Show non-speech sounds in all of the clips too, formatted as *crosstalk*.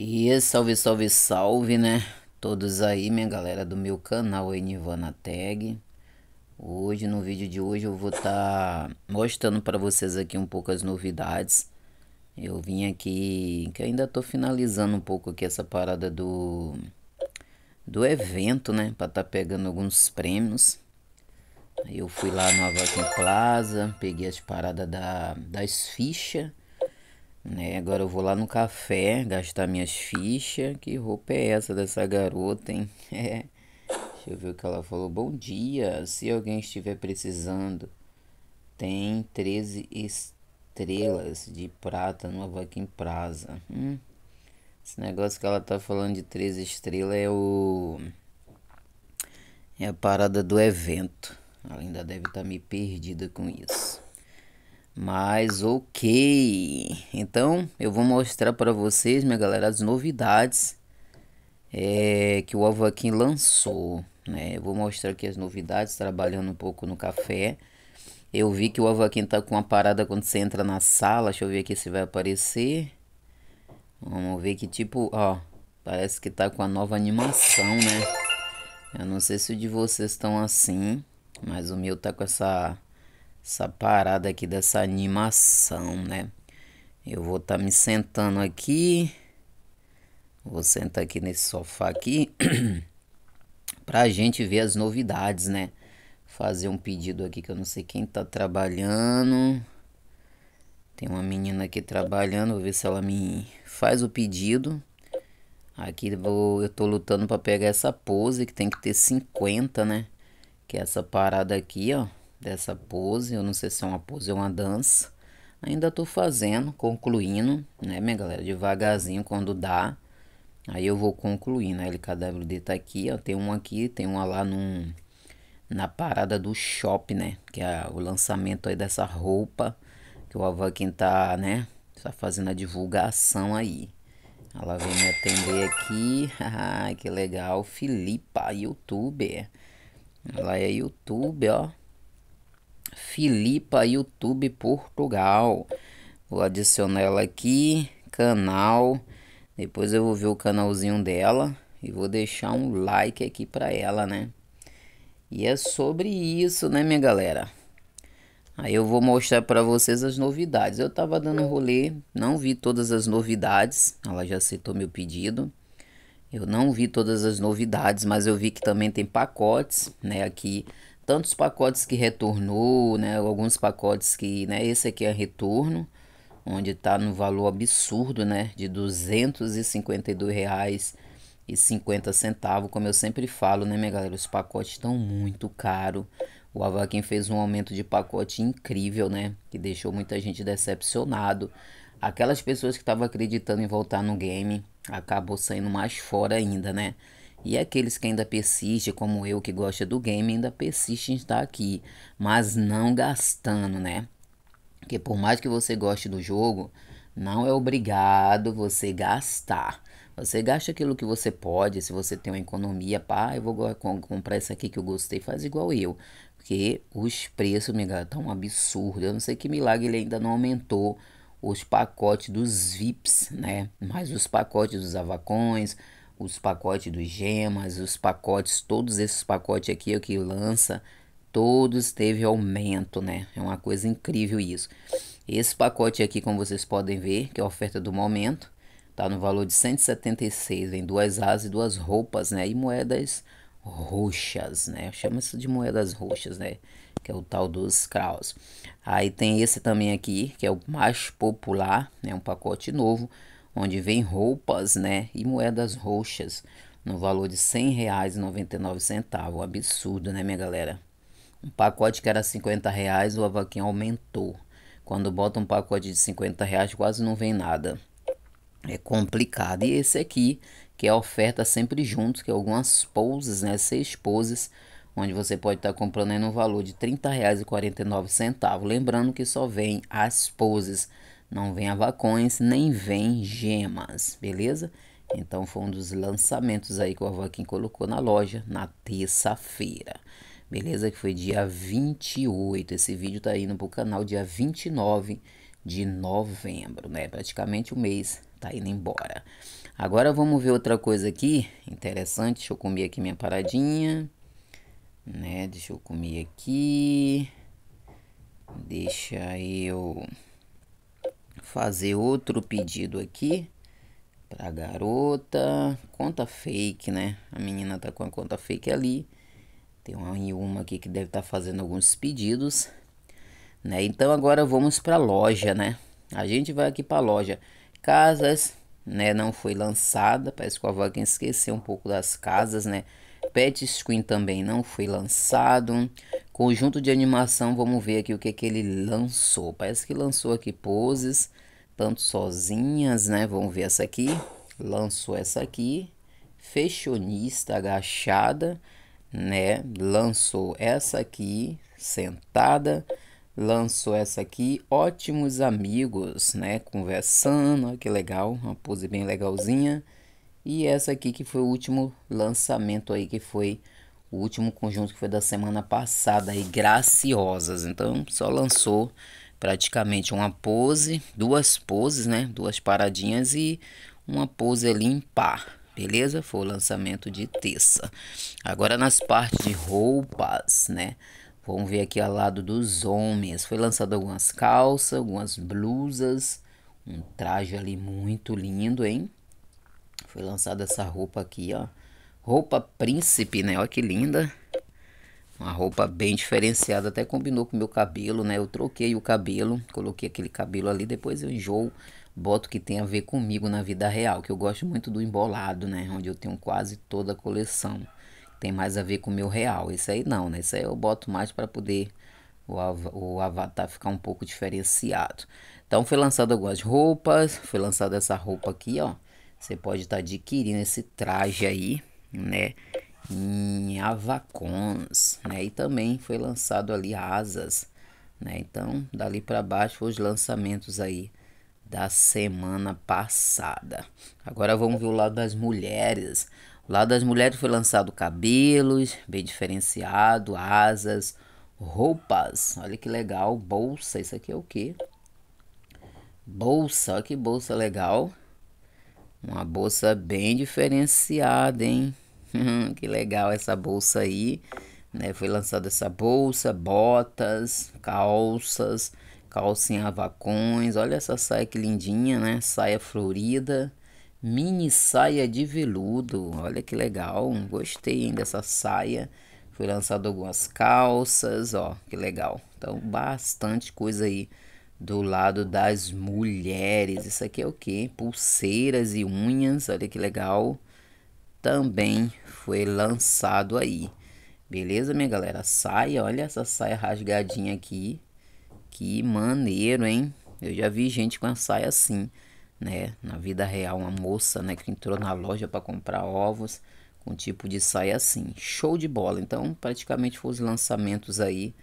E salve, salve, salve, né? Todos aí, minha galera do meu canal aí, Nirvana Tag. Hoje, no vídeo de hoje, eu vou estar tá mostrando para vocês aqui um pouco as novidades. Eu vim aqui, que ainda tô finalizando um pouco aqui essa parada do, do evento, né? Para estar tá pegando alguns prêmios. Eu fui lá no Avakin Plaza, peguei as paradas da, das fichas né? Agora eu vou lá no café gastar minhas fichas. Que roupa é essa dessa garota, hein? *laughs* É. Deixa eu ver o que ela falou. Bom dia. Se alguém estiver precisando, tem 13 estrelas de prata numa vaca em praza. Hum. Esse negócio que ela tá falando de 13 estrelas é o. É a parada do evento. Ela ainda deve estar tá meio perdida com isso. Mas ok, então eu vou mostrar para vocês, minha galera, as novidades é, que o Avaquim lançou. Né? Eu vou mostrar aqui as novidades, trabalhando um pouco no café. Eu vi que o Avaquim tá com uma parada quando você entra na sala, deixa eu ver aqui se vai aparecer. Vamos ver que tipo, ó, parece que tá com a nova animação, né? Eu não sei se o de vocês estão assim, mas o meu tá com essa essa parada aqui dessa animação, né? Eu vou estar tá me sentando aqui. Vou sentar aqui nesse sofá aqui *clears throat* pra gente ver as novidades, né? Fazer um pedido aqui que eu não sei quem tá trabalhando. Tem uma menina aqui trabalhando, vou ver se ela me faz o pedido. Aqui vou, eu tô lutando para pegar essa pose que tem que ter 50, né? Que é essa parada aqui, ó dessa pose. Eu não sei se é uma pose ou uma dança. Ainda tô fazendo, concluindo, né, minha galera? Devagarzinho quando dá. Aí eu vou concluindo. A LKWD tá aqui, ó. Tem uma aqui, tem uma lá num, na parada do shopping, né? Que é o lançamento aí dessa roupa. Que o Avakin tá, né? Tá fazendo a divulgação aí. Ela vem me atender aqui. *laughs* Ai, que legal. Filipa, youtuber. Ela é youtuber, ó. Filipa YouTube Portugal. Vou adicionar ela aqui, canal. Depois eu vou ver o canalzinho dela e vou deixar um like aqui para ela, né? E é sobre isso, né, minha galera? Aí eu vou mostrar para vocês as novidades. Eu tava dando rolê, não vi todas as novidades. Ela já aceitou meu pedido. Eu não vi todas as novidades, mas eu vi que também tem pacotes, né? Aqui tantos pacotes que retornou, né? Alguns pacotes que, né? Esse aqui é retorno, onde está no valor absurdo, né? De R$ centavos como eu sempre falo, né, minha galera? Os pacotes estão muito caros. O Avaquim fez um aumento de pacote incrível, né? Que deixou muita gente decepcionado. Aquelas pessoas que estavam acreditando em voltar no game acabou saindo mais fora ainda, né? E aqueles que ainda persistem, como eu que gosta do game, ainda persistem em estar aqui, mas não gastando, né? Porque por mais que você goste do jogo, não é obrigado você gastar. Você gasta aquilo que você pode, se você tem uma economia, pá, ah, eu vou comprar esse aqui que eu gostei, faz igual eu. Porque os preços, meu gato, tá estão um absurdo. Eu não sei que milagre ele ainda não aumentou os pacotes dos VIPs, né? Mas os pacotes dos avacões, os pacotes dos gemas, os pacotes, todos esses pacotes aqui o que lança, todos teve aumento, né? É uma coisa incrível isso. Esse pacote aqui, como vocês podem ver, que é a oferta do momento, tá no valor de 176, vem duas asas e duas roupas, né? E moedas roxas, né? Chama isso de moedas roxas, né? Que é o tal dos Kraus. Aí tem esse também aqui, que é o mais popular, né? Um pacote novo onde vem roupas né, e moedas roxas no valor de e R$ 100,99. Absurdo, né, minha galera? Um pacote que era cinquenta reais, o Avaquinha aumentou. Quando bota um pacote de cinquenta reais, quase não vem nada. É complicado. E esse aqui, que é a oferta sempre juntos, que é algumas poses, né? Seis poses, onde você pode estar tá comprando aí no valor de R$ 30,49. Lembrando que só vem as poses não vem avacões, nem vem gemas, beleza? Então foi um dos lançamentos aí que o Avaquim colocou na loja na terça-feira. Beleza? Que foi dia 28. Esse vídeo tá indo pro canal dia 29 de novembro, né? Praticamente o um mês tá indo embora. Agora vamos ver outra coisa aqui interessante. Deixa eu comer aqui minha paradinha, né? Deixa eu comer aqui. Deixa eu fazer outro pedido aqui pra garota. Conta fake, né? A menina tá com a conta fake ali. Tem uma e uma aqui que deve estar tá fazendo alguns pedidos, né? Então agora vamos pra loja, né? A gente vai aqui pra loja. Casas, né? Não foi lançada. Parece que a quem esqueceu um pouco das casas, né? Pet Screen também não foi lançado. Conjunto de animação, vamos ver aqui o que, que ele lançou. Parece que lançou aqui poses, tanto sozinhas, né? Vamos ver essa aqui. Lançou essa aqui. Fechonista agachada, né? Lançou essa aqui, sentada. Lançou essa aqui, ótimos amigos, né? Conversando, olha que legal, uma pose bem legalzinha e essa aqui que foi o último lançamento aí, que foi o último conjunto que foi da semana passada aí, Graciosas. Então, só lançou praticamente uma pose, duas poses, né? Duas paradinhas e uma pose ali em Beleza? Foi o lançamento de terça. Agora nas partes de roupas, né? Vamos ver aqui ao lado dos homens. Foi lançado algumas calças, algumas blusas, um traje ali muito lindo, hein? Foi lançada essa roupa aqui, ó. Roupa príncipe, né? Olha que linda. Uma roupa bem diferenciada, até combinou com o meu cabelo, né? Eu troquei o cabelo, coloquei aquele cabelo ali, depois eu enjoo, boto que tem a ver comigo na vida real, que eu gosto muito do embolado, né? Onde eu tenho quase toda a coleção. Tem mais a ver com o meu real. Esse aí não, né? Esse aí eu boto mais para poder o, av o avatar ficar um pouco diferenciado. Então foi lançado algumas roupas, foi lançada essa roupa aqui, ó. Você pode estar tá adquirindo esse traje aí, né? Em Avacons, né? E também foi lançado ali Asas, né? Então, dali para baixo os lançamentos aí da semana passada. Agora vamos ver o lado das mulheres. O lado das mulheres foi lançado cabelos, bem diferenciado, asas, roupas. Olha que legal, bolsa. Isso aqui é o que? Bolsa, olha que bolsa legal. Uma bolsa bem diferenciada, hein? *laughs* que legal essa bolsa aí, né? Foi lançada essa bolsa, botas, calças, calça em avacões. Olha essa saia que lindinha, né? Saia florida, mini saia de veludo. Olha que legal, gostei hein, dessa saia. Foi lançado algumas calças, ó, que legal. Então, bastante coisa aí do lado das mulheres. Isso aqui é o que? Pulseiras e unhas, olha que legal. Também foi lançado aí. Beleza, minha galera? Saia, olha essa saia rasgadinha aqui. Que maneiro, hein? Eu já vi gente com a saia assim, né? Na vida real, uma moça, né, que entrou na loja para comprar ovos com um tipo de saia assim. Show de bola. Então, praticamente foram os lançamentos aí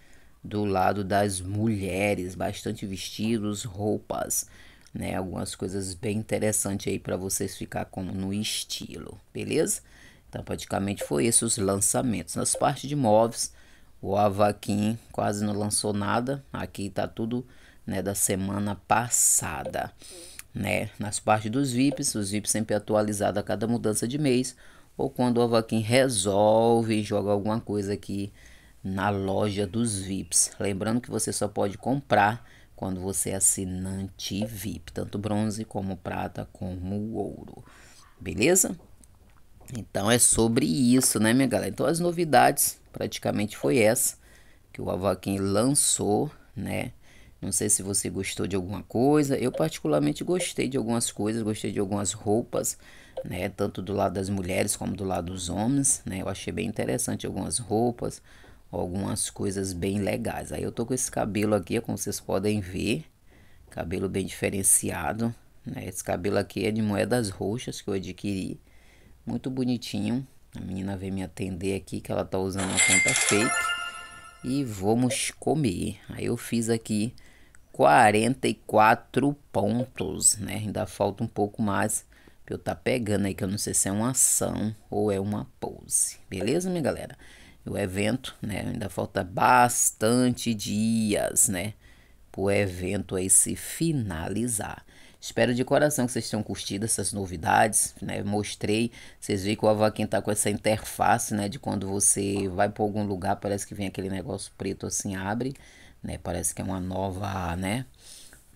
do lado das mulheres, bastante vestidos, roupas, né? Algumas coisas bem interessantes aí para vocês ficar como no estilo, beleza? Então, praticamente foi esse os lançamentos. Nas partes de móveis, o Avaquim quase não lançou nada. Aqui tá tudo, né, da semana passada, né? Nas partes dos VIPs, os VIPs sempre atualizados a cada mudança de mês ou quando o Avaquim resolve jogar alguma coisa aqui na loja dos VIPs. Lembrando que você só pode comprar quando você é assinante VIP, tanto bronze como prata como ouro. Beleza? Então é sobre isso, né, minha galera? Então as novidades praticamente foi essa que o Avaquim lançou, né? Não sei se você gostou de alguma coisa. Eu particularmente gostei de algumas coisas, gostei de algumas roupas, né? Tanto do lado das mulheres como do lado dos homens, né? Eu achei bem interessante algumas roupas, algumas coisas bem legais. Aí eu tô com esse cabelo aqui, é como vocês podem ver, cabelo bem diferenciado, né? Esse cabelo aqui é de moedas roxas que eu adquiri, muito bonitinho. A menina vem me atender aqui que ela tá usando uma conta fake e vamos comer. Aí eu fiz aqui 44 pontos, né? Ainda falta um pouco mais pra eu tá pegando aí, que eu não sei se é uma ação ou é uma pose. Beleza, minha galera? o evento, né? Ainda falta bastante dias, né? o evento aí se finalizar. Espero de coração que vocês tenham curtido essas novidades, né? Mostrei, vocês veem que o Avaquim tá com essa interface, né? De quando você vai para algum lugar, parece que vem aquele negócio preto assim, abre, né? Parece que é uma nova, né?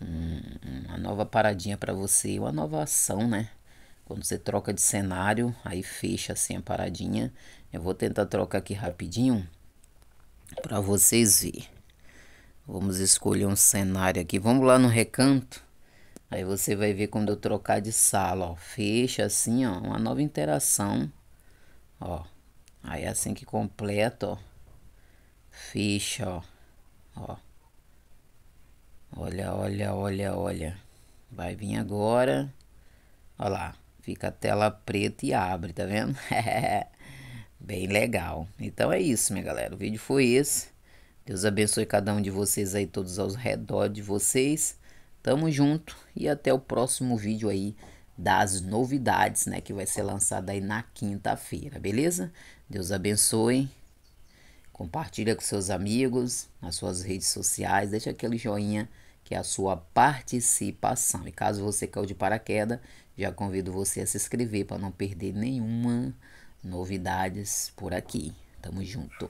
Um, uma nova paradinha para você, uma nova ação, né? Quando você troca de cenário, aí fecha assim a paradinha eu vou tentar trocar aqui rapidinho para vocês verem. Vamos escolher um cenário aqui. Vamos lá no recanto. Aí você vai ver quando eu trocar de sala, ó. Fecha assim, ó. Uma nova interação. Ó. Aí é assim que completa, ó. Fecha, ó. Ó. Olha, olha, olha, olha. Vai vir agora. Ó lá. Fica a tela preta e abre, tá vendo? *laughs* Bem legal. Então é isso, minha galera. O vídeo foi esse. Deus abençoe cada um de vocês aí, todos ao redor de vocês. Tamo junto e até o próximo vídeo aí das novidades, né? Que vai ser lançado aí na quinta-feira, beleza? Deus abençoe. Compartilha com seus amigos, nas suas redes sociais. Deixa aquele joinha que é a sua participação. E caso você caiu de paraquedas, já convido você a se inscrever para não perder nenhuma novidades por aqui. Tamo junto.